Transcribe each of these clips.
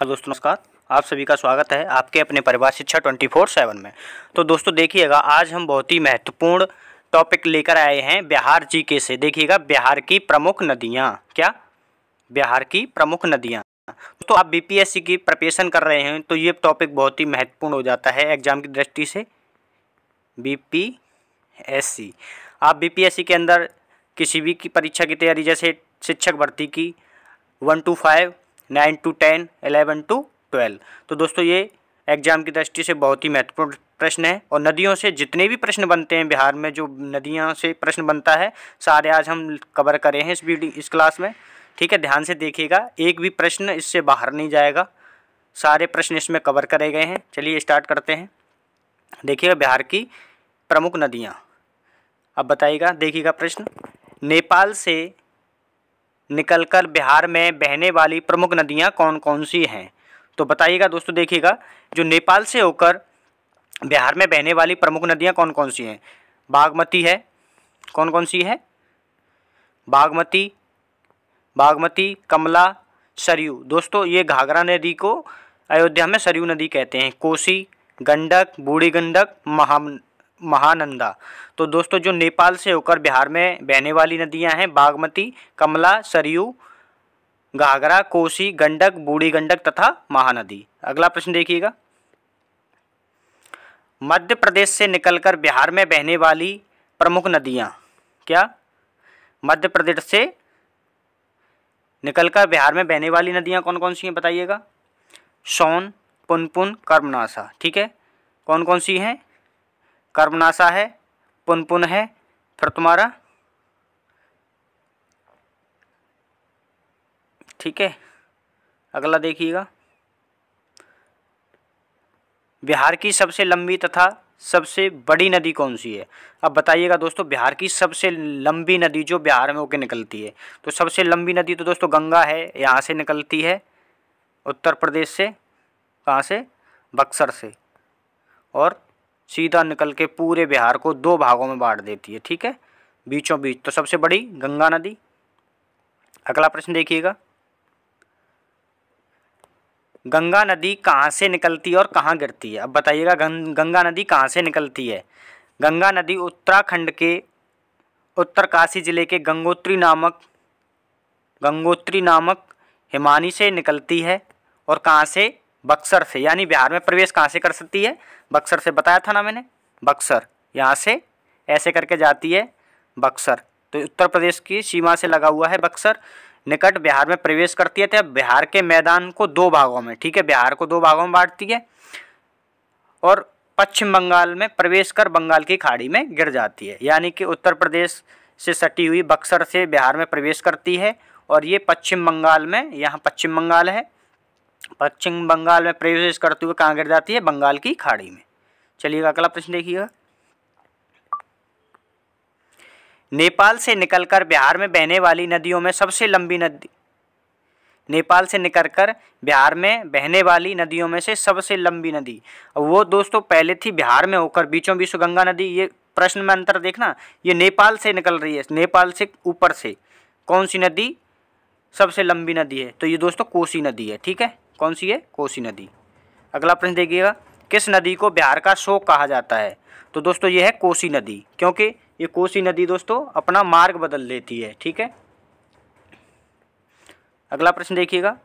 hello दोस्तों नमस्कार आप सभी का स्वागत है आपके अपने परिवार शिक्षा ट्वेंटी फोर सेवन में तो दोस्तों देखिएगा आज हम बहुत ही महत्वपूर्ण टॉपिक लेकर आए हैं बिहार जी के से देखिएगा बिहार की प्रमुख नदियाँ क्या बिहार की प्रमुख नदियाँ तो आप बीपीएससी की प्रिपरेशन कर रहे हैं तो ये टॉपिक बहुत ही महत्वपूर्ण हो जाता है एग्जाम की दृष्टि से बीपीएससी आप बीपीएससी के अंदर किसी भी की परीक्षा की तैयारी जैसे शिक्षक भर्ती की one to five nine to ten eleven to twelve तो दोस्तों ये एग्जाम की दृष्टि से बहुत ही महत्वपूर्ण प्रश्न है और नदियों से जितने भी प्रश्न बनते हैं बिहार में जो नदियों से प्रश्न बनता है सारे आज हम कवर करें हैं इस वीडियो इस क्लास में ठीक है ध्यान से देखिएगा एक भी प्रश्न इससे बाहर नहीं जाएगा सारे प्रश्न इसमें कवर करे गए हैं चलिए स्टार्ट करते हैं देखिएगा बिहार की प्रमुख नदियाँ अब बताइएगा देखिएगा प्रश्न नेपाल से निकलकर बिहार में बहने वाली प्रमुख नदियाँ कौन कौन सी हैं तो बताइएगा दोस्तों देखिएगा जो नेपाल से होकर बिहार में बहने वाली प्रमुख नदियाँ कौन कौन सी हैं बागमती है कौन कौन सी है बागमती बागमती कमला सरयू दोस्तों ये घाघरा नदी को अयोध्या में सरयू नदी कहते हैं कोसी गंडक बूढ़ी गंडक महा महानंदा तो दोस्तों जो नेपाल से होकर बिहार में बहने वाली नदियां हैं बागमती कमला सरयू घाघरा कोसी गंडक बूढ़ी गंडक तथा महानदी अगला प्रश्न देखिएगा मध्य प्रदेश से निकलकर बिहार में बहने वाली प्रमुख नदियां क्या मध्य प्रदेश से निकलकर बिहार में बहने वाली नदियां कौन कौन सी हैं बताइएगा सोन पुनपुन कर्मनाशा ठीक है कौन कौन सी हैं कर्मनाशा है पुनपुन है फिर तुम्हारा ठीक है अगला देखिएगा बिहार की सबसे लंबी तथा सबसे बड़ी नदी कौन सी है अब बताइएगा दोस्तों बिहार की सबसे लंबी नदी जो बिहार में होके निकलती है तो सबसे लंबी नदी तो दोस्तों गंगा है यहाँ से निकलती है उत्तर प्रदेश से कहाँ से बक्सर से और सीधा निकल के पूरे बिहार को दो भागों में बांट देती है ठीक है बीचों बीच तो सबसे बड़ी गंगा नदी अगला प्रश्न देखिएगा गंगा नदी कहाँ से निकलती है और कहाँ गिरती है अब बताइएगा गंगा नदी कहाँ से निकलती है गंगा नदी उत्तराखंड के उत्तरकाशी जिले के गंगोत्री नामक गंगोत्री नामक हिमानी से निकलती है और कहाँ से बक्सर से यानी बिहार में प्रवेश कहाँ से कर सकती है बक्सर से बताया था ना मैंने बक्सर यहाँ से ऐसे करके जाती है बक्सर तो उत्तर प्रदेश की सीमा से लगा हुआ है बक्सर निकट बिहार में प्रवेश करती है तो बिहार के मैदान को दो भागों में ठीक है बिहार को दो भागों में बांटती है और पश्चिम बंगाल में प्रवेश कर बंगाल की खाड़ी में गिर जाती है यानी कि उत्तर प्रदेश से सटी हुई बक्सर से बिहार में प्रवेश करती है और ये पश्चिम बंगाल में यहाँ पश्चिम बंगाल है पश्चिम बंगाल में प्रवेश करते हुए कहाँ गिर जाती है बंगाल की खाड़ी में चलिएगा अगला प्रश्न देखिएगा नेपाल से निकलकर बिहार में बहने वाली नदियों में सबसे लंबी नदी नेपाल से निकलकर बिहार में बहने वाली नदियों में से सबसे लंबी नदी वो दोस्तों पहले थी बिहार में होकर बीचों बीच गंगा नदी ये प्रश्न में अंतर देखना ये नेपाल से निकल रही है नेपाल से ऊपर से कौन सी नदी सबसे लंबी नदी है तो ये दोस्तों कोसी नदी है ठीक है कौन सी है कोसी नदी अगला प्रश्न देखिएगा किस नदी को बिहार का शोक कहा जाता है तो दोस्तों ये है कोसी नदी क्योंकि ये कोसी नदी दोस्तों अपना मार्ग बदल लेती है ठीक है अगला प्रश्न देखिएगा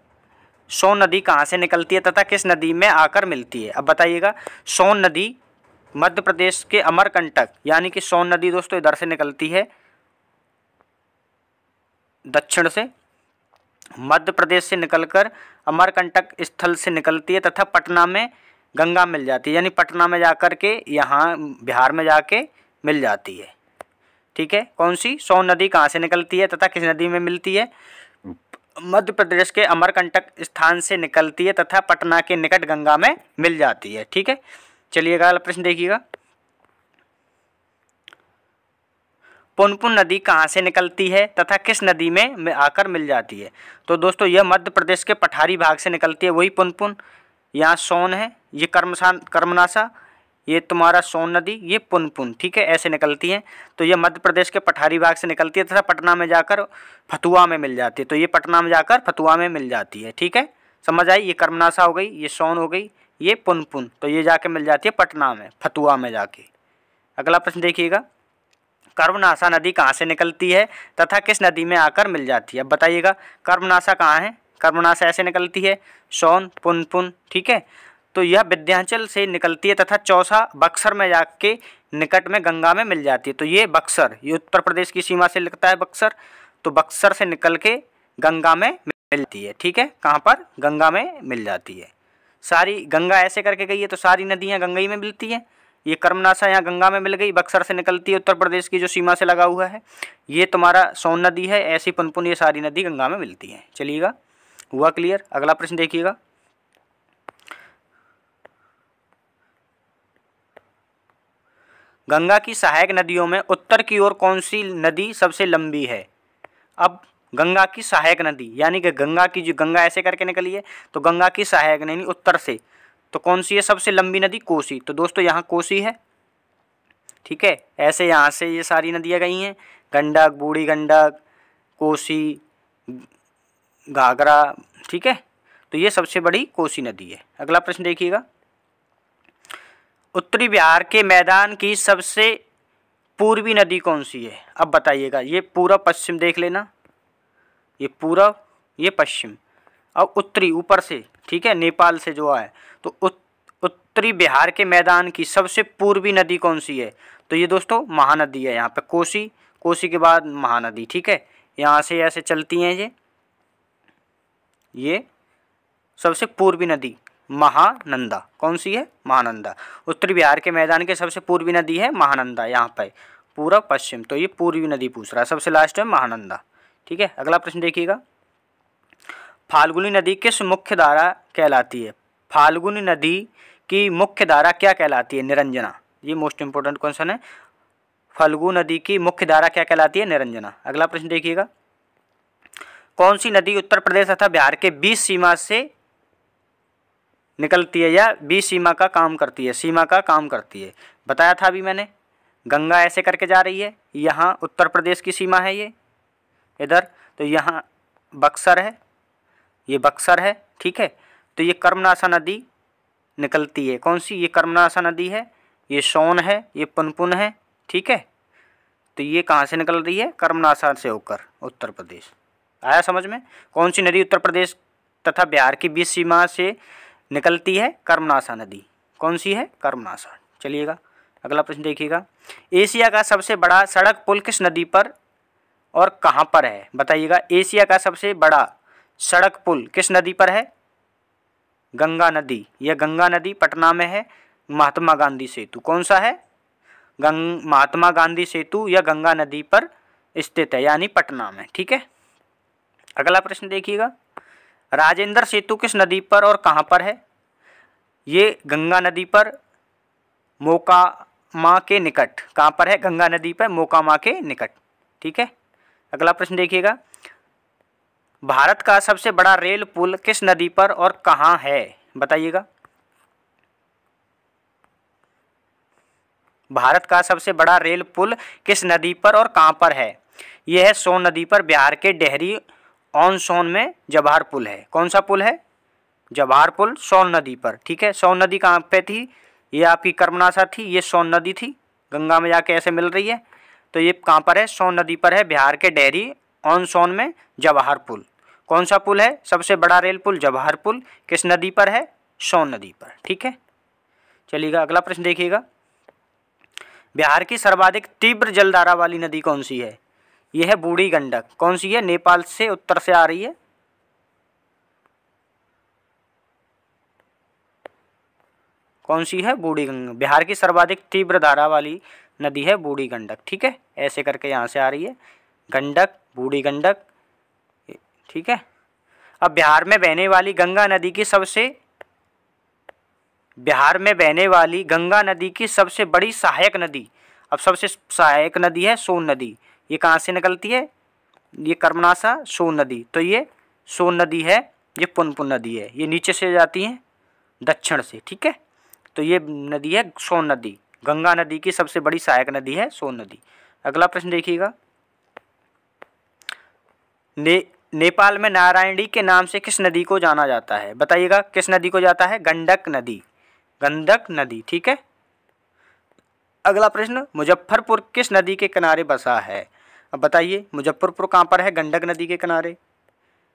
सोन नदी कहाँ से निकलती है तथा किस नदी में आकर मिलती है अब बताइएगा सोन नदी मध्य प्रदेश के अमरकंटक यानी कि सोन नदी दोस्तों इधर से निकलती है दक्षिण से मध्य प्रदेश से निकलकर अमरकंटक स्थल से निकलती है तथा पटना में गंगा मिल जाती है यानी पटना में जा कर के यहाँ बिहार में जा के मिल जाती है ठीक है कौन सी सोन नदी कहाँ से निकलती है तथा किस नदी में मिलती है मध्य प्रदेश के अमरकंटक स्थान से निकलती है तथा पटना के निकट गंगा में मिल जाती है ठीक है चलिए अगला प्रश्न देखिएगा पुनपुन नदी कहाँ से निकलती है तथा किस नदी में आकर मिल जाती है तो दोस्तों यह मध्य प्रदेश के पठारी भाग से निकलती है वही पुनपुन यहाँ सोन है ये कर्मसान कर्मनाशा ये तुम्हारा सोन नदी ये पुनपुन ठीक है ऐसे निकलती है तो ये मध्य प्रदेश के पठारी भाग से निकलती है तथा पटना में जाकर फतुआ में मिल जाती है तो ये पटना में जाकर फतुआ में मिल जाती है ठीक है समझ आई ये कर्मनाशा हो गई ये सोन हो गई ये पुनपुन तो ये जाके मिल जाती है पटना में फतुआ में जाके अगला प्रश्न देखिएगा कर्मनाशा नदी कहाँ से निकलती है तथा किस नदी में आकर मिल जाती है अब बताइएगा कर्मनाशा कहाँ है कर्मनाशा ऐसे निकलती है सोन पुनपुन ठीक है तो यह विध्यांचल से निकलती है तथा चौसा बक्सर में के निकट में गंगा में मिल जाती है तो ये बक्सर ये उत्तर प्रदेश की सीमा से लिखता है बक्सर तो बक्सर से निकल के गंगा में मिलती है ठीक है कहाँ पर गंगा में मिल जाती है सारी गंगा ऐसे करके गई है तो सारी नदियाँ गंगा ही में मिलती हैं ये कर्मनाशा यहाँ गंगा में मिल गई बक्सर से निकलती है उत्तर प्रदेश की जो सीमा से लगा हुआ है ये तुम्हारा सोन नदी है ऐसी पुनपुन ये सारी नदी गंगा में मिलती है चलिएगा हुआ क्लियर अगला प्रश्न देखिएगा गंगा की सहायक नदियों में उत्तर की ओर कौन सी नदी सबसे लंबी है अब गंगा की सहायक नदी यानी कि गंगा की जो गंगा ऐसे करके निकली है तो गंगा की सहायक नदी उत्तर से तो कौन सी है सबसे लंबी नदी कोसी तो दोस्तों यहाँ कोसी है ठीक है ऐसे यहाँ से ये सारी नदियाँ गई हैं गंडक बूढ़ी गंडक कोसी घाघरा ठीक है तो ये सबसे बड़ी कोसी नदी है अगला प्रश्न देखिएगा उत्तरी बिहार के मैदान की सबसे पूर्वी नदी कौन सी है अब बताइएगा ये पूरा पश्चिम देख लेना ये पूरा ये पश्चिम अब उत्तरी ऊपर से ठीक है नेपाल से जो है तो उत, उत्तरी बिहार के मैदान की सबसे पूर्वी नदी कौन सी है तो ये दोस्तों महानदी है यहाँ पे कोसी कोसी के बाद महानदी ठीक है यहाँ से ऐसे चलती हैं ये ये सबसे पूर्वी नदी महानंदा कौन सी है महानंदा उत्तरी बिहार के मैदान के सबसे पूर्वी नदी है महानंदा यहाँ पर पूरा पश्चिम तो ये पूर्वी नदी पूछ रहा है सबसे लास्ट है महानंदा ठीक है अगला प्रश्न देखिएगा फाल्गुनी नदी किस मुख्य धारा कहलाती है फाल्गुनी नदी की मुख्य धारा क्या कहलाती है निरंजना ये मोस्ट इंपॉर्टेंट क्वेश्चन है फल्गु नदी की मुख्य धारा क्या कहलाती है निरंजना अगला प्रश्न देखिएगा कौन सी नदी उत्तर प्रदेश तथा बिहार के बीस सीमा से निकलती है या बीस सीमा का काम करती है सीमा का काम करती है बताया था अभी मैंने गंगा ऐसे करके जा रही है यहाँ उत्तर प्रदेश की सीमा है ये इधर तो यहाँ बक्सर है ये बक्सर है ठीक है तो ये कर्मनाशा नदी निकलती है कौन सी ये कर्मनाशा नदी है ये सोन है ये पुनपुन है ठीक है तो ये कहाँ से निकल रही है कर्मनाशा से होकर उत्तर प्रदेश आया समझ में कौन सी नदी उत्तर प्रदेश तथा बिहार की बीच सीमा से निकलती है कर्मनाशा नदी कौन सी है कर्मनाशा चलिएगा अगला प्रश्न देखिएगा एशिया का सबसे बड़ा सड़क पुल किस नदी पर और कहाँ पर है बताइएगा एशिया का सबसे बड़ा सड़क पुल किस नदी पर है गंगा नदी यह गंगा नदी पटना में है महात्मा गांधी सेतु कौन सा है गंग महात्मा गांधी सेतु यह गंगा नदी पर स्थित है यानी पटना में ठीक है अगला प्रश्न देखिएगा राजेंद्र सेतु किस नदी पर और कहाँ पर है ये गंगा नदी पर मोकामा के निकट कहाँ पर है गंगा नदी पर मोकामा के निकट ठीक है अगला प्रश्न देखिएगा भारत का सबसे बड़ा रेल पुल किस नदी पर और कहाँ है बताइएगा भारत का सबसे बड़ा रेल पुल किस नदी पर और कहाँ पर है यह है सोन नदी पर बिहार के डेहरी ऑन सोन में जवाहर पुल है कौन सा पुल है जवाहर पुल सोन नदी पर ठीक है सोन नदी कहाँ पे थी ये आपकी कर्मनाशा थी ये सोन नदी थी गंगा में जाके ऐसे मिल रही है तो ये कहाँ पर है सोन नदी पर है बिहार के डेहरी ऑन सोन में जवाहर पुल कौन सा पुल है सबसे बड़ा रेल पुल जवाहर पुल किस नदी पर है सोन नदी पर ठीक है चलिएगा अगला प्रश्न देखिएगा बिहार की सर्वाधिक तीव्र जलधारा वाली नदी कौन सी है यह है बूढ़ी गंडक कौन सी है नेपाल से उत्तर से आ रही है कौन सी है बूढ़ी गंडक बिहार की सर्वाधिक तीव्र धारा वाली नदी है बूढ़ी गंडक ठीक है ऐसे करके यहाँ से आ रही है गंडक बूढ़ी गंडक ठीक है अब बिहार में बहने वाली गंगा नदी की सबसे बिहार में बहने वाली गंगा नदी की सबसे बड़ी सहायक नदी अब सबसे सहायक नदी है सोन नदी ये कहाँ से निकलती है ये कर्मनाशा सोन नदी तो ये सोन नदी है ये पुनपुन नदी है ये नीचे से जाती है दक्षिण से ठीक है तो ये नदी है सोन नदी गंगा नदी की सबसे बड़ी सहायक नदी है सोन नदी अगला प्रश्न देखिएगा नेपाल में नारायणी के नाम से किस नदी को जाना जाता है बताइएगा किस नदी को जाता है गंडक नदी गंडक नदी ठीक है अगला प्रश्न मुजफ्फरपुर किस नदी के किनारे बसा है अब बताइए मुजफ्फरपुर कहाँ पर है गंडक नदी के किनारे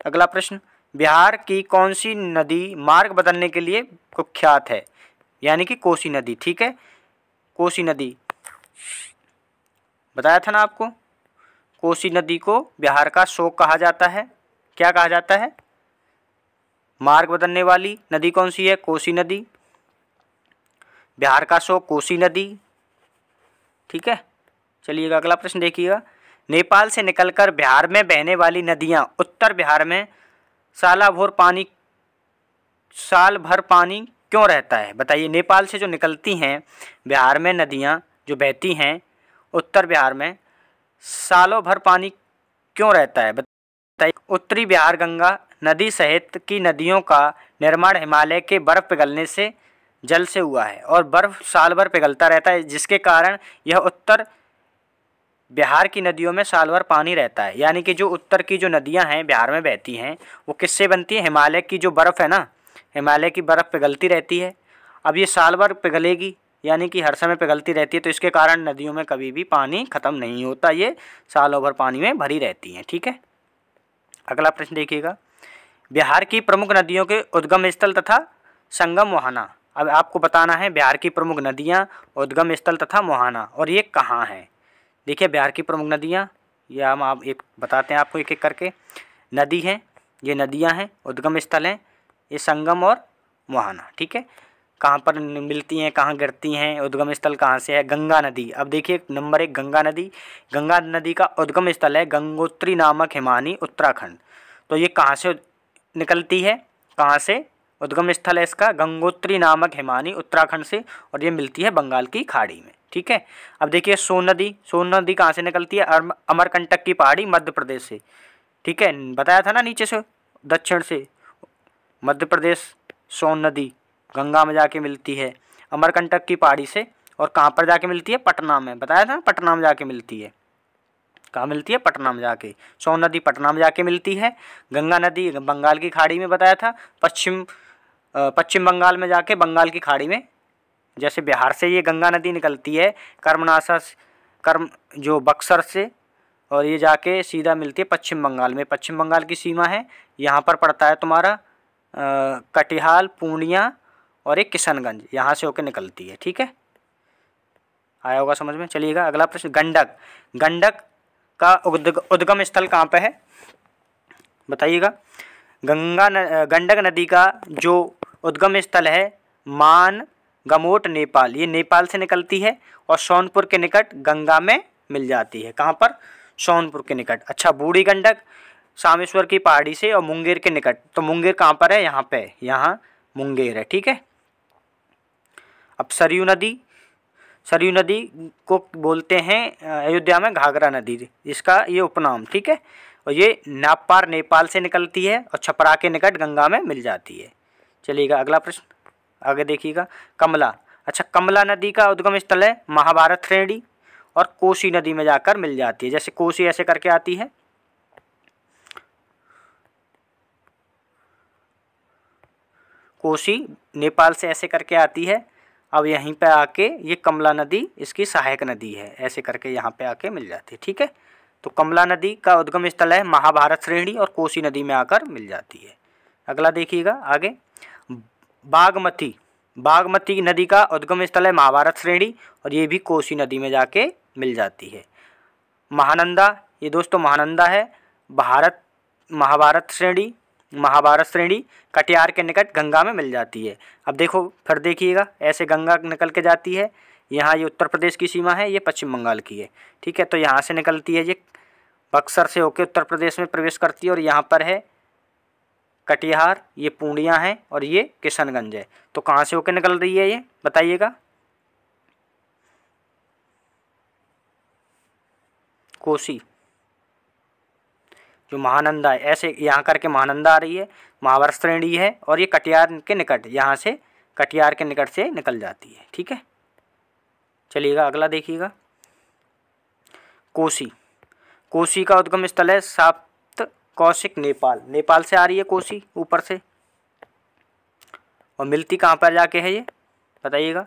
अगला प्रश्न बिहार की कौन सी नदी मार्ग बदलने के लिए कुख्यात है यानी कि कोसी नदी ठीक है कोसी नदी बताया था ना आपको कोसी नदी को बिहार का शोक कहा जाता है क्या कहा जाता है मार्ग बदलने वाली नदी कौन सी है कोसी नदी बिहार का शोक कोसी नदी ठीक है चलिएगा अगला प्रश्न देखिएगा नेपाल से निकलकर बिहार में बहने वाली नदियाँ उत्तर बिहार में साला भोर पानी साल भर पानी क्यों रहता है बताइए नेपाल से जो निकलती हैं बिहार में नदियाँ जो बहती हैं उत्तर बिहार में सालों भर पानी क्यों रहता है बताइए उत्तरी बिहार गंगा नदी सहित की नदियों का निर्माण हिमालय के बर्फ़ पिघलने से जल से हुआ है और बर्फ़ साल भर पिघलता रहता है जिसके कारण यह उत्तर बिहार की नदियों में साल भर पानी रहता है यानी कि जो उत्तर की जो नदियां हैं बिहार में बहती हैं वो किससे बनती हैं हिमालय की जो बर्फ़ है ना हिमालय की बर्फ़ पिघलती रहती है अब ये साल भर पिघलेगी यानी कि हर समय पिघलती रहती है तो इसके कारण नदियों में कभी भी पानी ख़त्म नहीं होता ये सालों भर पानी में भरी रहती हैं ठीक है अगला प्रश्न देखिएगा बिहार की प्रमुख नदियों के उद्गम स्थल तथा संगम मुहाना अब आपको बताना है बिहार की प्रमुख नदियाँ उद्गम स्थल तथा मुहाना और ये कहाँ हैं देखिए बिहार की प्रमुख नदियाँ ये हम आप एक बताते हैं आपको एक एक करके नदी हैं ये नदियाँ हैं उद्गम स्थल हैं ये संगम और मुहाना ठीक है कहाँ पर मिलती हैं कहाँ गिरती हैं उद्गम स्थल कहाँ से है गंगा नदी अब देखिए नंबर एक गंगा नदी गंगा नदी का उद्गम स्थल है गंगोत्री नामक हिमानी उत्तराखंड तो ये कहाँ से निकलती है कहाँ से उद्गम स्थल है इसका गंगोत्री नामक हिमानी उत्तराखंड से और ये मिलती है बंगाल की खाड़ी में ठीक है अब देखिए सोन नदी सोन नदी कहाँ से निकलती है अमरकंटक की पहाड़ी मध्य प्रदेश से ठीक है बताया था ना नीचे से दक्षिण से मध्य प्रदेश सोन नदी गंगा में जाके मिलती है अमरकंटक की पहाड़ी से और कहाँ पर जाके मिलती है पटना में बताया था ना पटना में जाके मिलती है कहाँ मिलती है पटना में जाके सोन नदी पटना में जाके मिलती है गंगा नदी बंगाल की खाड़ी में बताया था पश्चिम पश्चिम बंगाल में जाके बंगाल की खाड़ी में जैसे बिहार से ये गंगा नदी निकलती है कर्मनाशा कर्म जो बक्सर से और ये जाके सीधा मिलती है पश्चिम बंगाल में पश्चिम बंगाल की सीमा है यहाँ पर पड़ता है तुम्हारा कटिहाल पूर्णिया और एक किशनगंज यहाँ से होकर निकलती है ठीक है आया होगा समझ में चलिएगा अगला प्रश्न गंडक गंडक का उद्गम स्थल कहाँ पर है बताइएगा गंगा न, गंडक नदी का जो उद्गम स्थल है मान गमोट नेपाल ये नेपाल से निकलती है और सोनपुर के निकट गंगा में मिल जाती है कहाँ पर सोनपुर के निकट अच्छा बूढ़ी गंडक सामेश्वर की पहाड़ी से और मुंगेर के निकट तो मुंगेर कहाँ पर है यहाँ पे यहाँ मुंगेर है ठीक है अब सरयू नदी सरयू नदी को बोलते हैं अयोध्या में घाघरा नदी इसका ये उपनाम ठीक है और ये नापार नेपाल से निकलती है और छपरा के निकट गंगा में मिल जाती है चलिएगा अगला प्रश्न आगे देखिएगा कमला अच्छा कमला नदी का उद्गम स्थल है महाभारत श्रेणी और कोसी नदी में जाकर मिल जाती है जैसे कोसी ऐसे करके आती है कोसी नेपाल से ऐसे करके आती है अब यहीं पे आके ये कमला नदी इसकी सहायक नदी है ऐसे करके यहाँ पे आके मिल जाती है ठीक है तो कमला नदी का उद्गम स्थल है महाभारत श्रेणी और कोसी नदी में आकर मिल जाती है अगला देखिएगा आगे बागमती बागमती नदी का उद्गम स्थल है महाभारत श्रेणी और ये भी कोसी नदी में जाके मिल जाती है महानंदा ये दोस्तों महानंदा है भारत महाभारत श्रेणी महाभारत श्रेणी कटिहार के निकट गंगा में मिल जाती है अब देखो फिर देखिएगा ऐसे गंगा निकल के जाती है यहाँ ये उत्तर प्रदेश की सीमा है ये पश्चिम बंगाल की है ठीक है तो यहाँ से निकलती है ये बक्सर से होकर उत्तर प्रदेश में प्रवेश करती है और यहाँ पर है कटिहार ये पूर्णिया है और ये किशनगंज है तो कहाँ से होकर निकल रही है ये बताइएगा कोसी जो महानंदा है ऐसे यहाँ करके महानंदा आ रही है महावर श्रेणी है और ये कटियार के निकट यहाँ से कटियार के निकट से निकल जाती है ठीक है चलिएगा अगला देखिएगा कोसी कोसी का उद्गम स्थल है साप्त कौशिक नेपाल नेपाल से आ रही है कोसी ऊपर से और मिलती कहाँ पर जाके है ये बताइएगा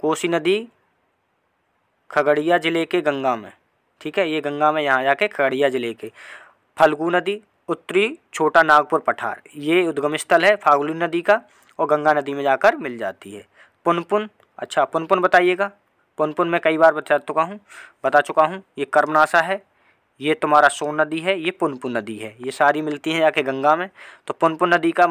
कोसी नदी खगड़िया ज़िले के गंगा में ठीक है ये गंगा में यहाँ जाके खगड़िया ज़िले के फल्गू नदी उत्तरी छोटा नागपुर पठार ये उद्गम स्थल है फागुली नदी का और गंगा नदी में जाकर मिल जाती है पुनपुन अच्छा पुनपुन बताइएगा पुनपुन मैं कई बार बता चुका हूँ बता चुका हूँ ये कर्मनाशा है ये तुम्हारा सोन नदी है ये पुनपुन नदी है ये सारी मिलती है जाके गंगा में तो पुनपुन नदी का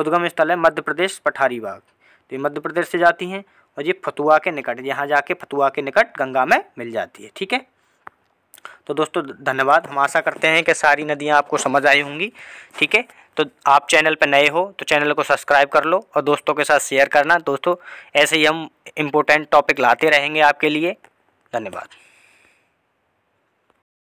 उद्गम स्थल है मध्य प्रदेश पठारी बाग तो ये मध्य प्रदेश से जाती हैं और ये फतुआ के निकट यहाँ जाके फतुआ के निकट गंगा में मिल जाती है ठीक है तो दोस्तों धन्यवाद हम आशा करते हैं कि सारी नदियाँ आपको समझ आई होंगी ठीक है तो आप चैनल पर नए हो तो चैनल को सब्सक्राइब कर लो और दोस्तों के साथ शेयर करना दोस्तों ऐसे ही हम इम्पोर्टेंट टॉपिक लाते रहेंगे आपके लिए धन्यवाद